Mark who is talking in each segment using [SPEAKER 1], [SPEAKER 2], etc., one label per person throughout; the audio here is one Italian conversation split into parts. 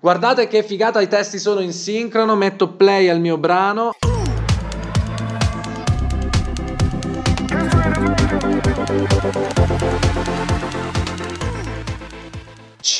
[SPEAKER 1] Guardate che figata, i testi sono in sincrono, metto play al mio brano.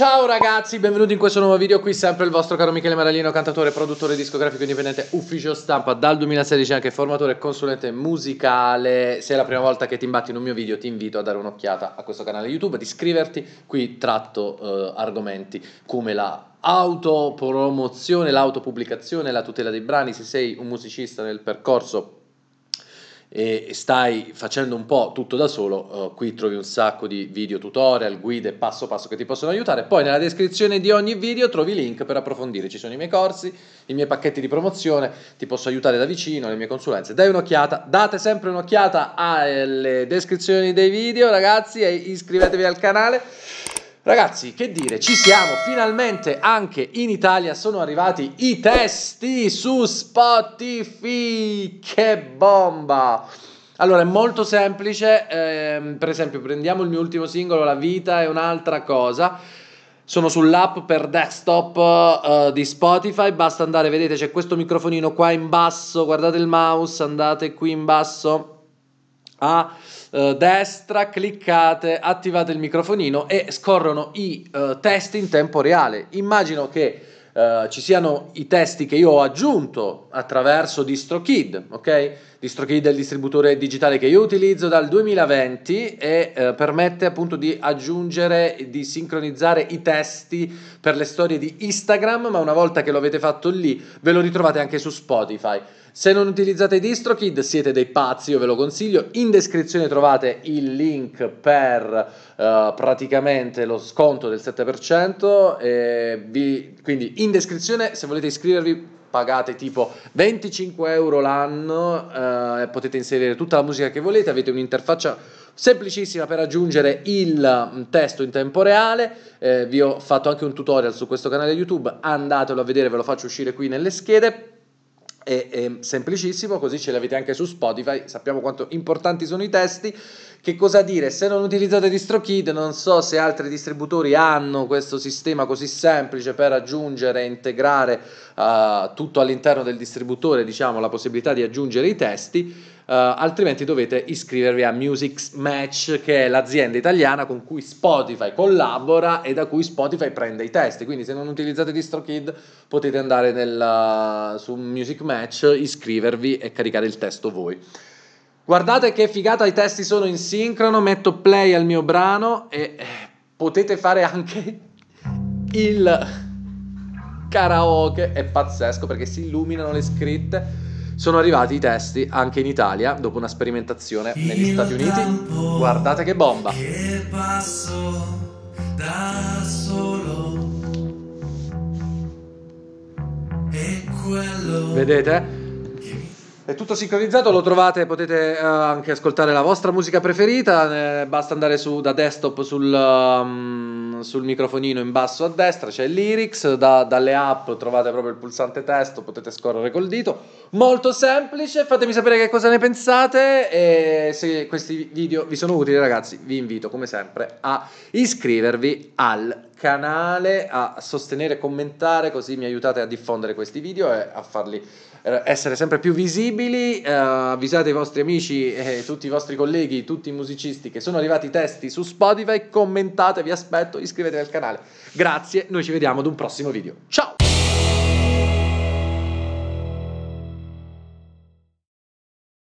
[SPEAKER 1] Ciao ragazzi, benvenuti in questo nuovo video, qui sempre il vostro caro Michele Maralino, cantatore, produttore discografico indipendente, ufficio stampa dal 2016, anche formatore e consulente musicale. Se è la prima volta che ti imbatti in un mio video ti invito a dare un'occhiata a questo canale YouTube, ad iscriverti, qui tratto eh, argomenti come la autopromozione, l'autopubblicazione, la tutela dei brani, se sei un musicista nel percorso e stai facendo un po' tutto da solo, uh, qui trovi un sacco di video tutorial, guide passo passo che ti possono aiutare. Poi nella descrizione di ogni video trovi link per approfondire. Ci sono i miei corsi, i miei pacchetti di promozione, ti posso aiutare da vicino, le mie consulenze. Dai un'occhiata, date sempre un'occhiata alle descrizioni dei video, ragazzi, e iscrivetevi al canale. Ragazzi, che dire, ci siamo finalmente anche in Italia, sono arrivati i testi su Spotify, che bomba! Allora, è molto semplice, eh, per esempio prendiamo il mio ultimo singolo, La vita è un'altra cosa, sono sull'app per desktop uh, di Spotify, basta andare, vedete c'è questo microfonino qua in basso, guardate il mouse, andate qui in basso, a eh, destra, cliccate, attivate il microfonino e scorrono i eh, test in tempo reale. Immagino che eh, ci siano i testi che io ho aggiunto attraverso DistroKid, ok? DistroKid è il distributore digitale che io utilizzo dal 2020 e uh, permette appunto di aggiungere, di sincronizzare i testi per le storie di Instagram, ma una volta che lo avete fatto lì ve lo ritrovate anche su Spotify. Se non utilizzate DistroKid siete dei pazzi, io ve lo consiglio. In descrizione trovate il link per uh, praticamente lo sconto del 7% e vi, quindi in in descrizione se volete iscrivervi pagate tipo 25 euro l'anno, eh, potete inserire tutta la musica che volete, avete un'interfaccia semplicissima per aggiungere il mm, testo in tempo reale, eh, vi ho fatto anche un tutorial su questo canale YouTube, andatelo a vedere, ve lo faccio uscire qui nelle schede è, è semplicissimo, così ce l'avete anche su Spotify, sappiamo quanto importanti sono i testi. Che cosa dire? Se non utilizzate DistroKid, non so se altri distributori hanno questo sistema così semplice per aggiungere e integrare uh, tutto all'interno del distributore, diciamo, la possibilità di aggiungere i testi. Eh, altrimenti dovete iscrivervi a Music Match, che è l'azienda italiana con cui Spotify collabora e da cui Spotify prende i testi. Quindi se non utilizzate DistroKid potete andare nel, eh, su Music Match, iscrivervi e caricare il testo voi. Guardate che figata, i testi sono in sincrono, metto play al mio brano e eh, potete fare anche il karaoke, è pazzesco perché si illuminano le scritte sono arrivati i testi anche in Italia dopo una sperimentazione negli Stati Uniti. Guardate che bomba! Che passo da solo e quello Vedete? È tutto sincronizzato, lo trovate, potete uh, anche ascoltare la vostra musica preferita, eh, basta andare su da desktop sul um, sul microfonino in basso a destra c'è il lyrics, da, dalle app trovate proprio il pulsante testo, potete scorrere col dito. Molto semplice, fatemi sapere che cosa ne pensate e se questi video vi sono utili ragazzi vi invito come sempre a iscrivervi al canale, a sostenere e commentare così mi aiutate a diffondere questi video e a farli eh, essere sempre più visibili, eh, avvisate i vostri amici e tutti i vostri colleghi, tutti i musicisti che sono arrivati i testi su Spotify, commentate, vi aspetto, iscrivetevi al canale. Grazie, noi ci vediamo ad un prossimo video. Ciao!